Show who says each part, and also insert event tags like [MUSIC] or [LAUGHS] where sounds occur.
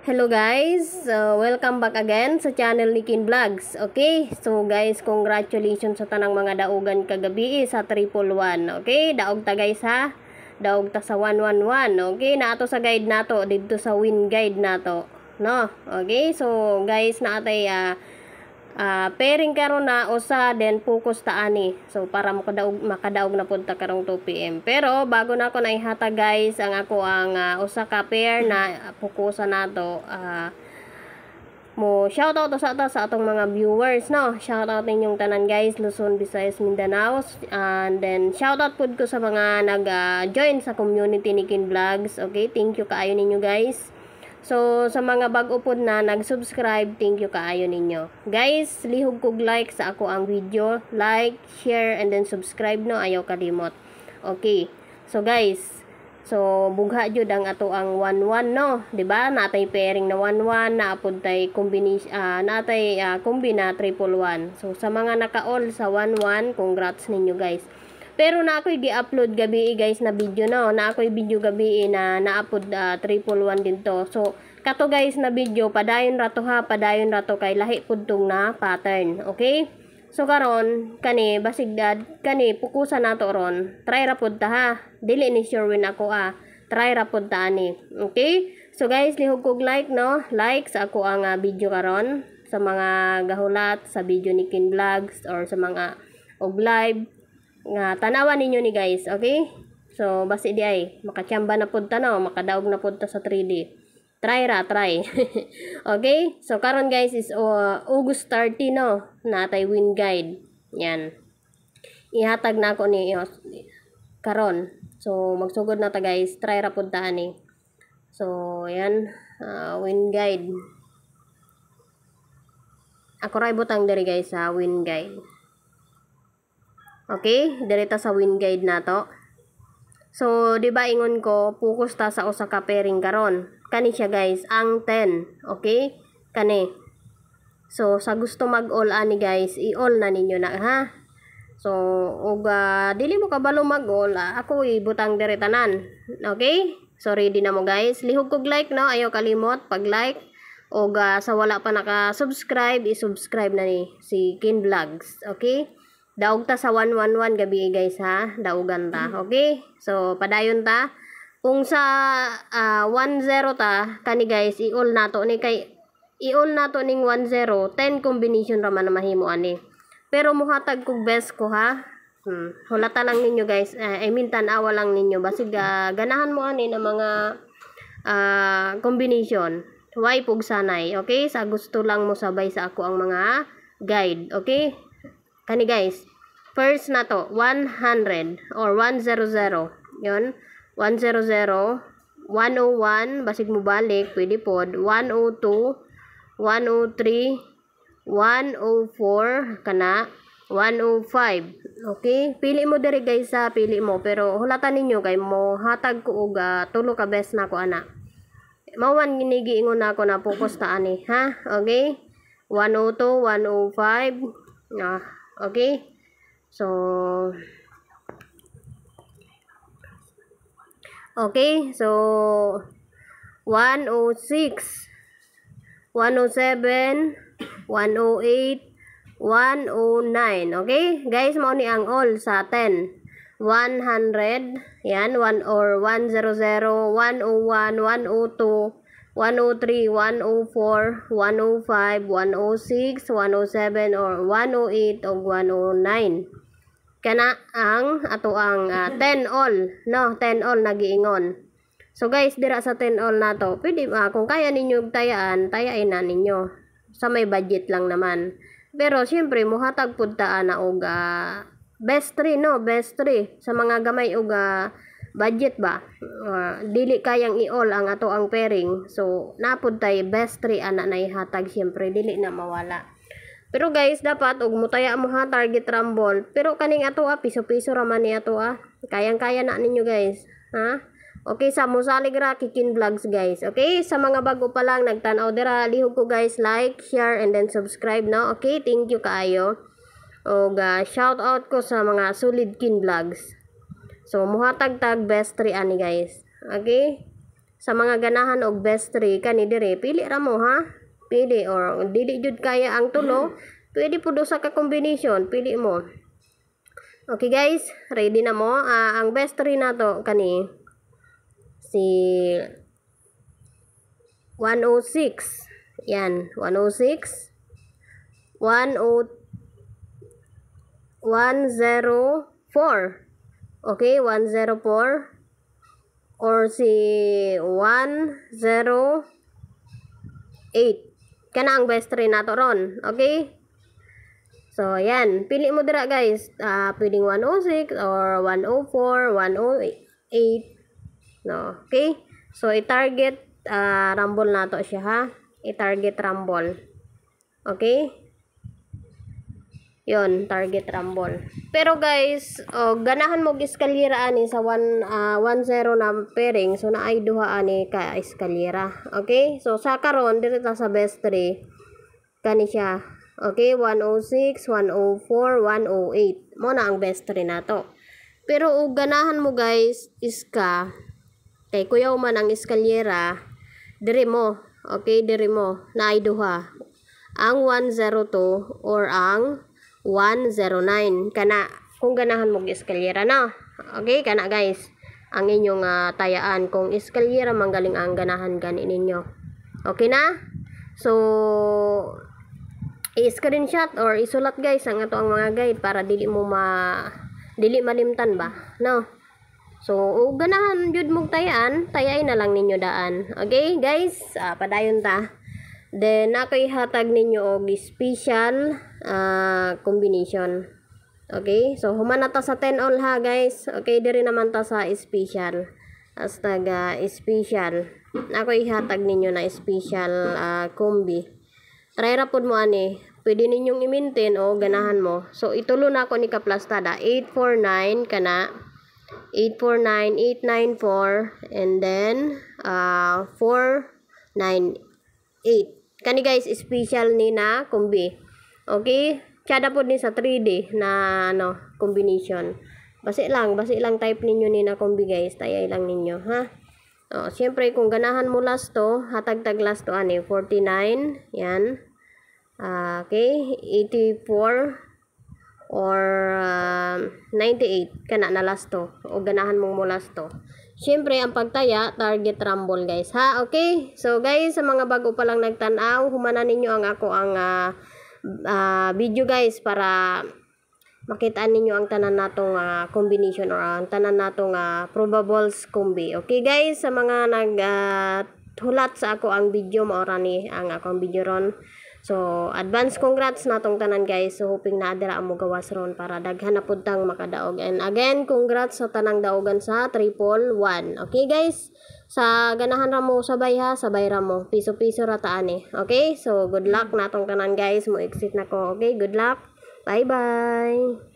Speaker 1: Hello guys, so welcome back again sa channel ni Kin Vlogs. Okay, so guys, congratulations sa tanang mga daugan kagabi eh, sa 311. Okay, daog ta guys ha. Daog ta sa 111. Okay, naato sa guide nato dito sa win guide nato, no? Okay, so guys, naatay uh, uh, pairing karon na usa then focus ta ani so para makadaog makadaog na pud ta karong 2 pm pero bago na ko ako naihatag guys ang ako ang uh, usa ka pair na pukusan nato uh, ah, mo shout out sa ta sa atong mga viewers no shout out ninyong tanan guys Luzon Visayas Mindanao and then shout out pud ko sa mga nag uh, join sa community ni Kin Vlogs okay thank you kaayo ninyo guys So, sa mga bago po na nag-subscribe, thank you kaayo ninyo. Guys, lihog kog like sa ako ang video. Like, share, and then subscribe no. Ayaw kalimot. Okay. So, guys. So, bugha jud ang ato ang 1-1 no. ba diba? Natay pairing na 1-1. Naapod tay combination, uh, natay uh, ah, kombi na 111. So, sa mga naka-all sa 1-1, congrats ninyo guys. Pero na ako'y gi-upload gabi guys na video no. Na ako'y video gabi eh, na na-upload uh, ah, 311 din to. So, kato guys na video, padayon rato ha, padayon rato kay lahi pudtong na pattern. Okay? So karon kani basigdad kani pukusa nato ron. Try ra pud ta ha. Dili ni sure win ako ah. Try ra pud ta ani. Okay? So guys, lihog kog like no. Like sa ako ang uh, video karon sa mga gahulat sa video ni Kin Vlogs or sa mga og live nga tanawan ninyo ni guys okay so basi di ay makachamba na pud tanaw makadaog na pud ta sa 3D try ra try [LAUGHS] okay so karon guys is uh, August 30 no natay wind guide yan ihatag na ako ni uh, karon so magsugod na ta guys try ra pud ta ani so yan uh, wind guide ako ra butang diri guys sa wind guide Okay? Direta sa wind guide na to. So, di ba ingon ko, focus ta sa usa ka pairing karon. Kani siya guys, ang 10. Okay? Kani. So, sa gusto mag-all ani guys, i-all na ninyo na ha. So, og uh, dili mo kabalo mag-all, uh, ah, ako ibutang diretanan. Okay? So, ready na mo guys. Lihog kog like no, ayo kalimot pag-like. Og uh, sa wala pa naka-subscribe, i-subscribe na ni si Kin Vlogs. Okay? Daog ta sa 111 gabi guys ha. Daugan ta. Mm. Okay? So, padayon ta. Kung sa uh, ah, 10 ta, kani guys, i-all nato ni kay i-all nato ning 10, 10 combination ra man mahimo ani. Pero muhatag kog best ko ha. Hmm. Hulata lang ninyo guys. Uh, I mean tanawa lang ninyo. Basig uh, ganahan mo ani ng mga uh, combination. Why pug sanay. Okay? Sa gusto lang mo sabay sa ako ang mga guide. Okay? Kani guys. First na to, 100 or 100. Yun. 100, 101, basig mo balik, pwede po. 102, 103, 104 kana 105 okay pili mo diri guys sa pili mo pero hulatan ninyo kay mo hatag ko og uh, tulo ka best na ko ana mawan ginigiingon na ako na focus ta ani ha okay 102 105 ah, okay So, okay. So, 106, 107, 108, 109. Okay? Guys, mao ni ang all sa 10. 100, yan, 1 or 100, 101, 102, 103, 104, 105, 106, 107, or 108, o 109. Kana ang, ato ang uh, ah, 10 [LAUGHS] all, no? 10 all nagiingon. So guys, dira sa 10 all nato to, pwede, uh, kung kaya ninyo tayaan, tayain na ninyo. Sa may budget lang naman. Pero syempre, muhatag pud ta na og uh, best 3, no? Best 3 sa mga gamay og uh, budget ba uh, dili kayang i-all ang ato ang pairing so napod tay best three ana na ihatag syempre dili na mawala pero guys dapat og mutaya mo ha target rumble pero kaning ato ah, piso piso ra man ato ah kayang kaya na ninyo guys ha Okay, sa Musalig Ra Kikin Vlogs guys. Okay, sa mga bago pa lang nagtanaw dira, lihog ko guys, like, share and then subscribe no. Okay, thank you kaayo. Og uh, shout out ko sa mga solid kin vlogs. So, muhatag tag best 3 ani guys. Okay? Sa mga ganahan og best 3 kani dire, pili ra mo ha. Pili or dili jud kaya ang tulo, mm-hmm. pwede pud do sa ka combination, pili mo. Okay guys, ready na mo. Uh, ang best 3 nato kani si 106. Yan, 106. 10 104. Okay, 104 or si 108. Kana ang best train nato ron. Okay? So, ayan. Pili mo dira guys. Uh, pwedeng 106 or 104, 108. No, okay? So, i-target uh, rumble nato siya ha. I-target rumble. Okay? yon target rumble pero guys oh, ganahan mo giskalyera ani sa 1 uh, 10 na pairing so naay duha ani ka iskalyera okay so sa karon diri ta sa best 3 kani siya okay 106 104 108 mo na ang best 3 nato pero og oh, ganahan mo guys iska kay kuyaw man ang iskalyera dire mo okay dire mo naay duha ang 102 or ang 109 kana kung ganahan mo eskelyera na okay kana guys ang inyong uh, tayaan kung eskelyera manggaling ang ganahan gani ninyo okay na so i-screenshot or isulat guys ang ato ang mga guide para dili mo ma dili malimtan ba no So, ug ganahan jud mong tayaan, tayay na lang ninyo daan. Okay, guys? Uh, padayon ta. Then, nakaihatag ninyo og oh, special uh, combination. Okay? So, human na ta sa 10 all ha, guys. Okay, diri naman ta sa special. As uh, special. Ako ihatag ninyo na special uh, combi. Try ra pud mo ani. Pwede ninyong i-maintain o oh, ganahan mo. So, itulo na ako ni Kaplastada. 849 kana. 849, 894, and then uh, ah, 498 kani guys special ni na kumbi okay kada pod ni sa 3D na ano combination basi lang basi lang type ninyo ni na kumbi guys tayay lang ninyo ha oh syempre kung ganahan mo last to hatag tag last to ani 49 yan uh, okay 84 or uh, ah, 98 kana na last to o ganahan mong mo last to Siyempre, ang pagtaya, target rumble guys, ha? Okay? So guys, sa mga bago pa lang nagtanaw, humana ninyo ang ako ang uh, uh, video guys para makita ninyo ang tanan natong uh, combination or ang tanan natong uh, probables combi. Okay guys, sa mga nag uh, hulat sa ako ang video maora ni ang akong video ron So, advance congrats na tong tanan guys. So, hoping na adira mo gawas ron para daghan na pud tang makadaog. And again, congrats sa tanang daogan sa triple 1. Okay guys? Sa ganahan ra mo sabay ha, sabay ra mo. Piso-piso ra taan eh. Okay? So, good luck na tong tanan guys. Mo exit na ko. Okay? Good luck. Bye-bye.